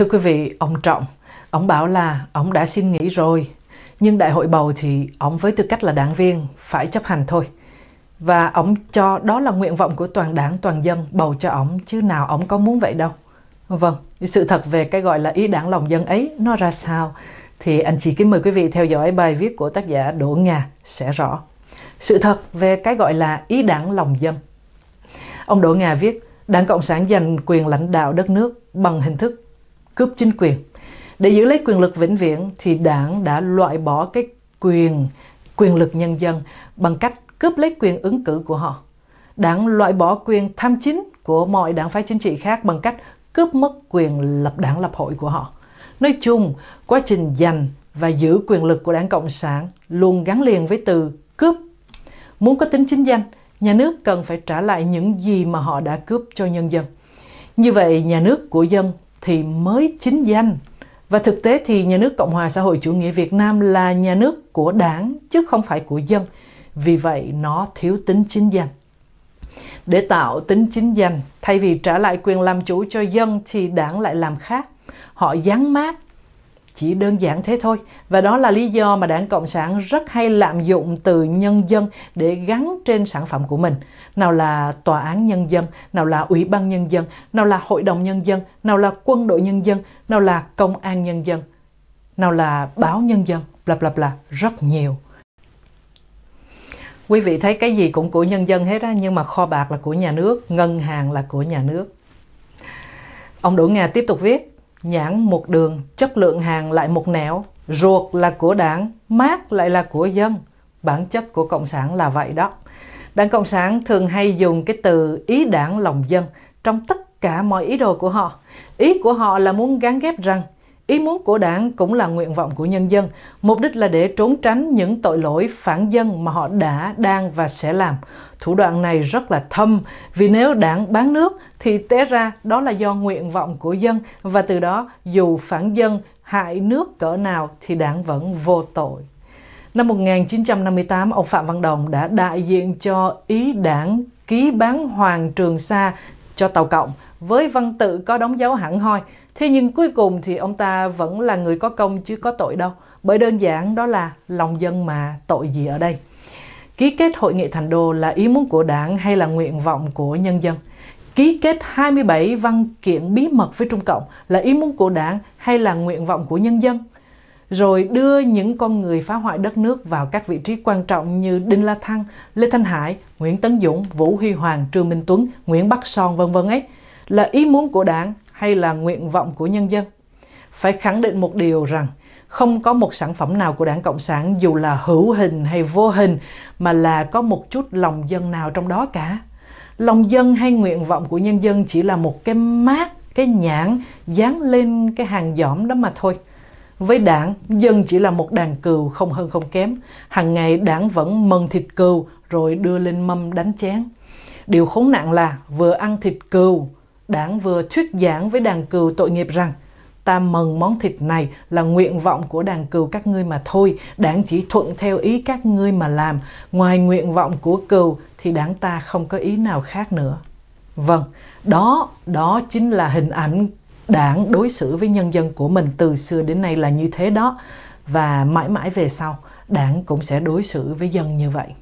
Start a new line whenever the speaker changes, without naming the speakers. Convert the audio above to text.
Thưa quý vị, ông Trọng, ông bảo là ông đã xin nghỉ rồi, nhưng đại hội bầu thì ông với tư cách là đảng viên phải chấp hành thôi. Và ông cho đó là nguyện vọng của toàn đảng, toàn dân bầu cho ông, chứ nào ông có muốn vậy đâu. Vâng, sự thật về cái gọi là ý đảng lòng dân ấy nó ra sao thì anh chị kính mời quý vị theo dõi bài viết của tác giả Đỗ Nga sẽ rõ. Sự thật về cái gọi là ý đảng lòng dân. Ông Đỗ Nga viết, Đảng Cộng sản giành quyền lãnh đạo đất nước bằng hình thức cướp chính quyền. Để giữ lấy quyền lực vĩnh viễn thì đảng đã loại bỏ cái quyền quyền lực nhân dân bằng cách cướp lấy quyền ứng cử của họ. Đảng loại bỏ quyền tham chính của mọi đảng phái chính trị khác bằng cách cướp mất quyền lập đảng lập hội của họ. Nói chung, quá trình giành và giữ quyền lực của đảng Cộng sản luôn gắn liền với từ cướp. Muốn có tính chính danh, nhà nước cần phải trả lại những gì mà họ đã cướp cho nhân dân. Như vậy, nhà nước của dân thì mới chính danh và thực tế thì nhà nước cộng hòa xã hội chủ nghĩa việt nam là nhà nước của đảng chứ không phải của dân vì vậy nó thiếu tính chính danh để tạo tính chính danh thay vì trả lại quyền làm chủ cho dân thì đảng lại làm khác họ dán mát chỉ đơn giản thế thôi và đó là lý do mà đảng cộng sản rất hay lạm dụng từ nhân dân để gắn trên sản phẩm của mình nào là tòa án nhân dân nào là ủy ban nhân dân nào là hội đồng nhân dân nào là quân đội nhân dân nào là công an nhân dân nào là báo nhân dân bla bla bla rất nhiều quý vị thấy cái gì cũng của nhân dân hết á nhưng mà kho bạc là của nhà nước ngân hàng là của nhà nước ông đỗ nga tiếp tục viết Nhãn một đường, chất lượng hàng lại một nẻo, ruột là của đảng, mát lại là của dân. Bản chất của Cộng sản là vậy đó. Đảng Cộng sản thường hay dùng cái từ ý đảng lòng dân trong tất cả mọi ý đồ của họ. Ý của họ là muốn gán ghép rằng Ý muốn của đảng cũng là nguyện vọng của nhân dân, mục đích là để trốn tránh những tội lỗi phản dân mà họ đã, đang và sẽ làm. Thủ đoạn này rất là thâm, vì nếu đảng bán nước thì té ra đó là do nguyện vọng của dân và từ đó dù phản dân hại nước cỡ nào thì đảng vẫn vô tội. Năm 1958, ông Phạm Văn Đồng đã đại diện cho ý đảng ký bán Hoàng Trường Sa cho Tàu Cộng với văn tự có đóng dấu hẳn hoi. Thế nhưng cuối cùng thì ông ta vẫn là người có công chứ có tội đâu. Bởi đơn giản đó là lòng dân mà tội gì ở đây. Ký kết hội nghị thành đô là ý muốn của đảng hay là nguyện vọng của nhân dân? Ký kết 27 văn kiện bí mật với Trung Cộng là ý muốn của đảng hay là nguyện vọng của nhân dân? rồi đưa những con người phá hoại đất nước vào các vị trí quan trọng như Đinh La Thăng, Lê Thanh Hải, Nguyễn Tấn Dũng, Vũ Huy Hoàng, Trương Minh Tuấn, Nguyễn Bắc Son vân vân ấy là ý muốn của đảng hay là nguyện vọng của nhân dân. Phải khẳng định một điều rằng không có một sản phẩm nào của đảng Cộng sản dù là hữu hình hay vô hình mà là có một chút lòng dân nào trong đó cả. Lòng dân hay nguyện vọng của nhân dân chỉ là một cái mát, cái nhãn dán lên cái hàng giỏm đó mà thôi. Với đảng, dân chỉ là một đàn cừu không hơn không kém. Hằng ngày đảng vẫn mần thịt cừu rồi đưa lên mâm đánh chén. Điều khốn nạn là vừa ăn thịt cừu, đảng vừa thuyết giảng với đàn cừu tội nghiệp rằng ta mần món thịt này là nguyện vọng của đàn cừu các ngươi mà thôi, đảng chỉ thuận theo ý các ngươi mà làm, ngoài nguyện vọng của cừu thì đảng ta không có ý nào khác nữa. Vâng, đó, đó chính là hình ảnh đảng đối xử với nhân dân của mình từ xưa đến nay là như thế đó và mãi mãi về sau đảng cũng sẽ đối xử với dân như vậy